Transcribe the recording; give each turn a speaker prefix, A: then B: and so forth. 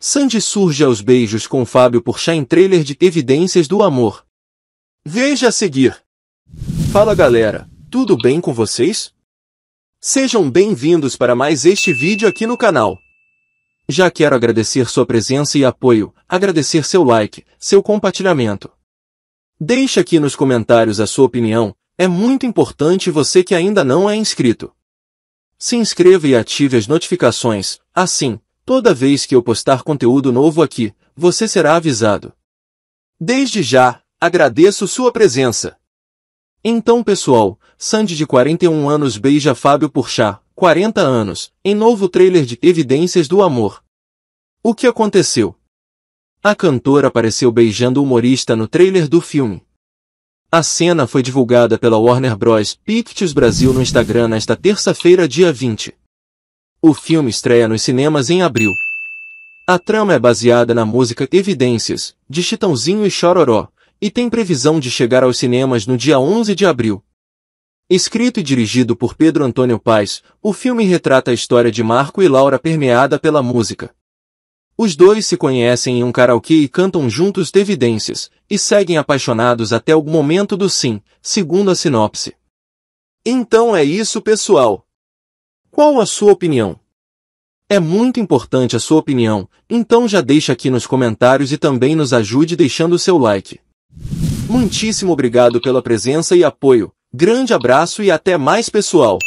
A: Sandy surge aos
B: beijos com Fábio por em trailer de Evidências do Amor. Veja a seguir. Fala galera, tudo bem com vocês? Sejam bem-vindos para mais este vídeo aqui no canal. Já quero agradecer sua presença e apoio, agradecer seu like, seu compartilhamento. Deixe aqui nos comentários a sua opinião, é muito importante você que ainda não é inscrito. Se inscreva e ative as notificações, assim, Toda vez que eu postar conteúdo novo aqui, você será avisado. Desde já, agradeço sua presença. Então, pessoal, Sandy de 41 anos beija Fábio Porchat, 40 anos, em novo trailer de Evidências do Amor. O que aconteceu? A cantora apareceu beijando o humorista no trailer do filme. A cena foi divulgada pela Warner Bros. Pictures Brasil no Instagram nesta terça-feira, dia 20. O filme estreia nos cinemas em abril. A trama é baseada na música Evidências, de Chitãozinho e Chororó, e tem previsão de chegar aos cinemas no dia 11 de abril. Escrito e dirigido por Pedro Antônio Paes, o filme retrata a história de Marco e Laura permeada pela música. Os dois se conhecem em um karaokê e cantam juntos Evidências, e seguem apaixonados até o momento do sim, segundo a sinopse. Então é isso, pessoal! Qual a sua opinião? É muito importante a sua opinião, então já deixa aqui nos comentários e também nos ajude deixando o seu like. Muitíssimo obrigado pela presença e apoio. Grande abraço e até mais, pessoal!